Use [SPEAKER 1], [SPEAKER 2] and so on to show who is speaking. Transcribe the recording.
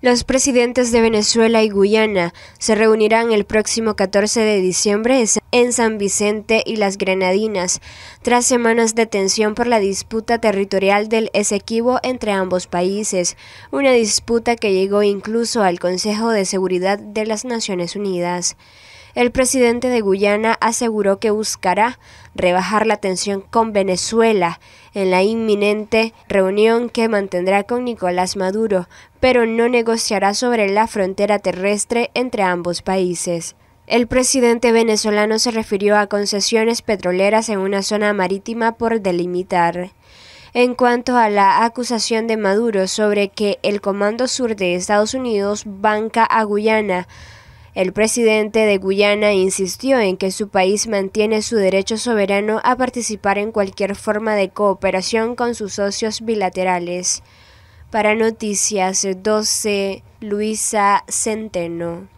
[SPEAKER 1] Los presidentes de Venezuela y Guyana se reunirán el próximo 14 de diciembre en San Vicente y las Grenadinas, tras semanas de tensión por la disputa territorial del Esequibo entre ambos países, una disputa que llegó incluso al Consejo de Seguridad de las Naciones Unidas. El presidente de Guyana aseguró que buscará rebajar la tensión con Venezuela en la inminente reunión que mantendrá con Nicolás Maduro, pero no negociará sobre la frontera terrestre entre ambos países. El presidente venezolano se refirió a concesiones petroleras en una zona marítima por delimitar. En cuanto a la acusación de Maduro sobre que el Comando Sur de Estados Unidos banca a Guyana, el presidente de Guyana insistió en que su país mantiene su derecho soberano a participar en cualquier forma de cooperación con sus socios bilaterales. Para Noticias 12, Luisa Centeno.